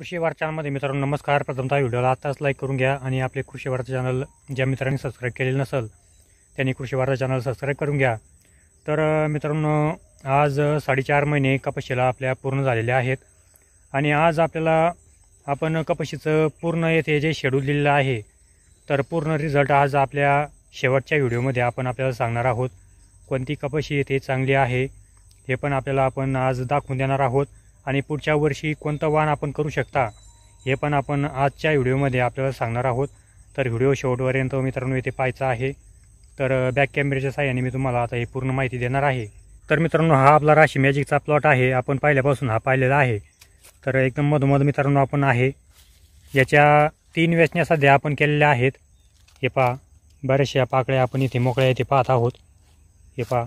कृषी वार मित्रांनो नमस्कार प्रथमतः व्हिडिओला आत्ताच लाईक करून घ्या आणि आपले कृषी वार्ता चॅनल ज्या मित्रांनी सबस्क्राईब केलेलं नसेल त्यांनी कृषी वार्ता चॅनल सबस्क्राईब करून घ्या तर मित्रांनो आज साडेचार महिने कपाशीला आपल्या पूर्ण झालेल्या आहेत आणि आज आपल्याला आपण कपाशीचं पूर्ण येथे जे शेड्यूल दिलेलं आहे तर पूर्ण रिझल्ट आज आपल्या शेवटच्या व्हिडिओमध्ये आपण आपल्याला सांगणार आहोत कोणती कपाशी येथे चांगली आहे हे पण आपल्याला आपण आज दाखवून देणार आहोत आणि पुढच्या वर्षी कोणतं वाहन आपण करू शकता हे पण आपण आजच्या व्हिडिओमध्ये आपल्याला सांगणार आहोत तर व्हिडिओ शेवटपर्यंत मित्रांनो इथे पाहायचा आहे तर बॅक कॅमेऱ्याच्या साह्याने मी तुम्हाला आता हे पूर्ण माहिती देणार आहे तर मित्रांनो हा आपला राशी मॅजिकचा प्लॉट आहे आपण पाहिल्यापासून हा पाहिलेला आहे तर एकदम मधोमध मित्रांनो आपण आहे याच्या तीन वेचण्या सध्या आपण केलेल्या आहेत हे पा बऱ्याचशा पाकळ्या आपण इथे मोकळ्या इथे पाहत आहोत हे पा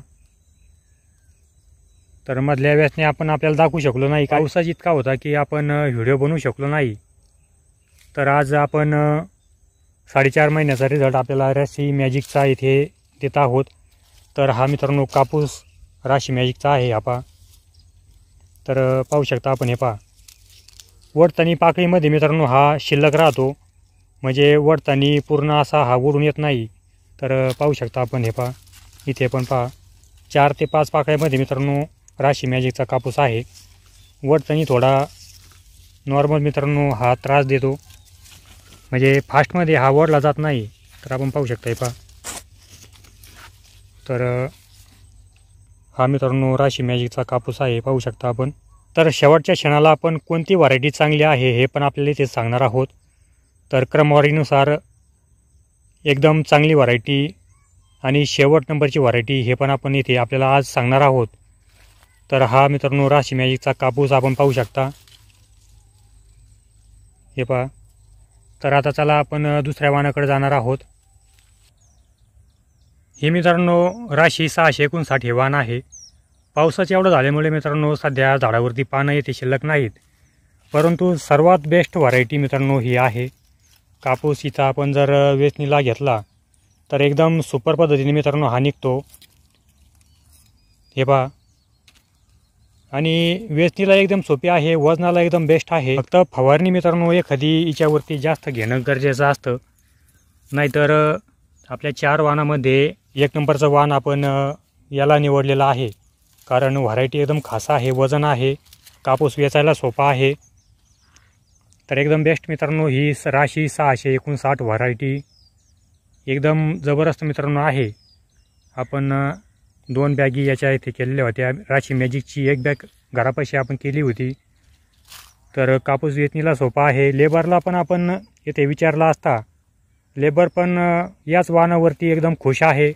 तर मधल्या वेळेसने आपण आपल्याला दाखवू शकलो नाही पावसाच इतका होता की आपण व्हिडिओ बनवू शकलो नाही तर आज आपण साडेचार महिन्याचा रिझल्ट आपल्याला राशी मॅजिकचा इथे देत आहोत तर हा मित्रांनो कापूस राशी मॅजिकचा आहे हा पा तर पाहू शकता आपण हे पा वडतानी पाकळीमध्ये मित्रांनो हा शिल्लक राहतो म्हणजे वडतानी पूर्ण असा हा उडून येत नाही तर पाहू शकता आपण हे पा इथे पण पा चार ते पाच पाकळ्यामध्ये मित्रांनो राशी मॅजिकचा कापूस आहे वडचणी थोडा नॉर्मल मित्रांनो हा त्रास देतो म्हणजे फास्टमध्ये हा वडला जात नाही तर आपण पाहू शकता हे पहा तर हा मित्रांनो राशी मॅजिकचा कापूस आहे पाहू शकता आपण तर शेवटच्या क्षणाला आपण कोणती व्हरायटी चांगली आहे हे पण आपल्याला इथे सांगणार आहोत तर क्रमवारीनुसार एकदम चांगली व्हरायटी आणि शेवट नंबरची व्हरायटी हे पण आपण इथे आपल्याला आज सांगणार आहोत तर हा मित्रांनो राशी मॅजिकचा कापूस आपण पाहू शकता हे पहा तर आता चला आपण दुसऱ्या वानाकडे जाणार आहोत हे मित्रांनो राशी सहाशे एकोणसाठ हे वाण आहे पावसाचे एवढं झाल्यामुळे मित्रांनो सध्या झाडावरती पानं येते शिल्लक नाहीत परंतु सर्वात बेस्ट व्हरायटी मित्रांनो ही आहे कापूस हिचा आपण जर वेचणीला घेतला तर एकदम सुपर पद्धतीने मित्रांनो हा निघतो हे पहा आणि वेचणीला एकदम सोपी आहे वजनाला एकदम बेस्ट आहे फक्त फवारणी मित्रांनो एखादी हिच्यावरती जास्त घेणं गरजेचं असतं नाहीतर आपल्या चार वाहनामध्ये एक नंबरचं वाहन आपण याला निवडलेलं आहे कारण व्हरायटी एकदम खासा आहे वजन आहे कापूस वेचायला सोपा आहे तर एकदम बेस्ट मित्रांनो ही राशी सहाशे एकोणसाठ व्हरायटी एकदम जबरदस्त मित्रांनो आहे आपण दोन बॅगी याच्या इथे केलेल्या होत्या राशी मॅजिकची एक बॅग घरापाशी आपण केली होती तर कापूस वेचणीला सोपा आहे लेबरला पण आपण येथे विचारला असता लेबर पण याच वाहनावरती एकदम खुश आहे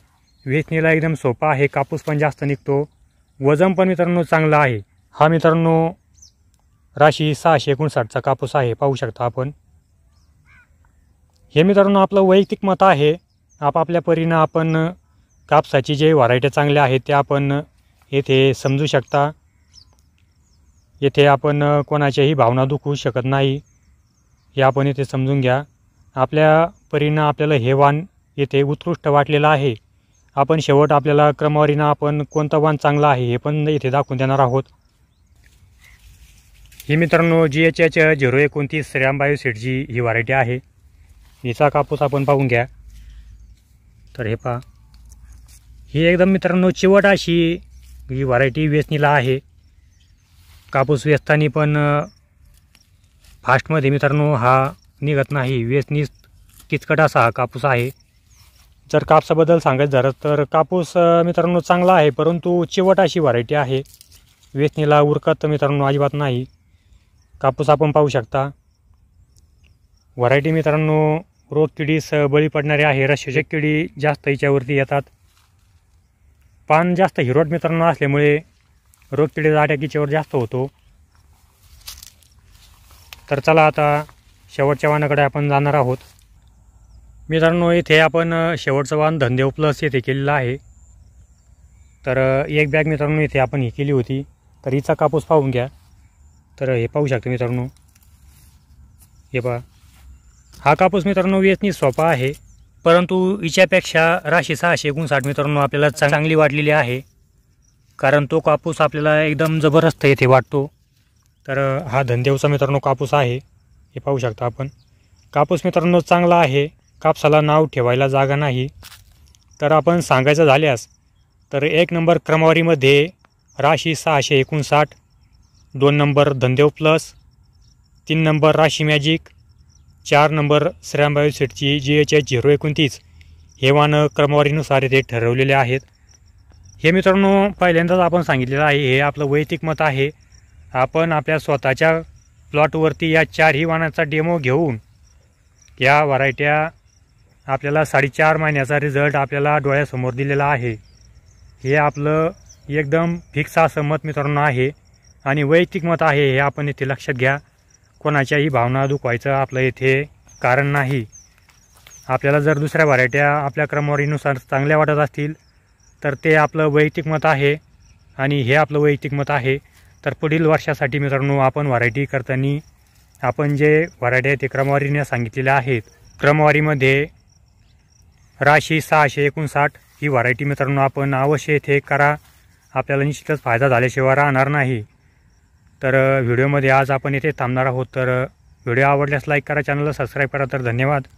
वेचणीला एकदम सोपा आहे कापूस पण जास्त निघतो वजन पण मित्रांनो चांगला आहे हा मित्रांनो राशी सहाशे एकोणसाठचा कापूस आहे पाहू शकता आपण हे मित्रांनो आपलं वैयक्तिक मत आहे आपापल्या परीनं आपण कापसाची जे व्हरायटी चांगल्या आहेत त्या आपण येथे समजू शकता येथे आपण कोणाच्याही भावना दुखवू शकत नाही हे आपण येथे समजून घ्या आपल्या परीनं आपल्याला हे वाण येथे उत्कृष्ट वाटलेलं आहे आपण शेवट आपल्याला क्रमवारीनं आपण कोणतं वाण चांगला आहे हे पण इथे दाखवून देणार आहोत ही मित्रांनो जी एच एच झिरो एकोणतीस बायोसेटची ही व्हरायटी आहे हिचा कापूस आपण पाहून घ्या तर हे पहा ही एकदम मित्रांनो चिवट अशी ही व्हरायटी वेचणीला आहे कापूस वेचताना पण फास्टमध्ये मित्रांनो हा निघत नाही वेचणी किचकट असा हा कापूस आहे जर कापसाबद्दल सांगायचं झालं तर कापूस मित्रांनो चांगला आहे परंतु चिवट अशी व्हरायटी आहे वेचणीला उरकत मित्रांनो अजिबात नाही कापूस आपण पाहू शकता व्हरायटी मित्रांनो रोग किडीस बळी पडणारे आहे रश्यजक किडी जास्त याच्यावरती येतात पान जास्त हिरोड मित्रांनो असल्यामुळे रोग किडीचा अटॅक जास्त होतो तर चला आता शेवटच्या वानाकडे आपण जाणार आहोत मित्रांनो इथे आपण शेवटचं वाहन धंदे प्लस येथे केलेलं आहे तर एक बॅग मित्रांनो इथे आपण ही केली होती तर हिचा कापूस पाहून घ्या तर हे पाहू शकतो मित्रांनो हे पहा हा कापूस मित्रांनो वेचणी सोपा आहे परंतु हिच्यापेक्षा राशी सहाशे एकोणसाठ मित्रांनो आपल्याला चांगली वाढलेली आहे कारण तो कापूस आपल्याला एकदम जबरदस्त येथे वाटतो तर हा धंदेवचा मित्रांनो कापूस आहे हे पाहू शकता आपण कापूस मित्रांनो चांगला आहे कापसाला नाव ठेवायला जागा नाही तर आपण सांगायचं झाल्यास तर एक नंबर क्रमवारीमध्ये राशी सहाशे एकोणसाठ दोन नंबर धंदेव प्लस तीन नंबर राशी मॅजिक चार नंबर श्रीरामबाई सेटची जी एच एच झिरो एकोणतीस हे वाहनं क्रमवारीनुसार येथे ठरवलेले आहेत हे मित्रांनो पहिल्यांदाच आपण सांगितलेलं आहे हे आपलं वैयक्तिक मत आहे आपण आपल्या स्वतःच्या प्लॉटवरती या चारही वाहनाचा डेमो घेऊन या व्हरायट्या आपल्याला साडेचार महिन्याचा रिझल्ट आपल्याला डोळ्यासमोर दिलेला आहे हे आपलं एकदम फिक्स असं मत मित्रांनो आहे आणि वैयक्तिक मत आहे हे आपण येथे लक्षात घ्या कोणाच्याही भावना दुखवायचं आपलं येथे कारण नाही आपल्याला जर दुसऱ्या व्हरायट्या आपल्या क्रमवारीनुसार चांगल्या वाटत असतील तर ते आपलं वैयक्तिक मत आहे आणि हे आपलं वैयक्तिक मत आहे तर पुढील वर्षासाठी मित्रांनो आपण व्हरायटी करताना आपण जे व्हरायटी आहे ते क्रमवारीने सांगितलेल्या आहेत क्रमवारीमध्ये राशी सहाशे एकोणसाठ ही व्हरायटी मित्रांनो आपण अवश्य येथे करा आपल्याला निश्चितच फायदा झाल्याशिवाय राहणार नाही तर व्हिडिओमध्ये आज आपण इथे थांबणार आहोत तर व्हिडिओ आवडल्यास लाईक करा चॅनलला सबस्क्राईब करा तर धन्यवाद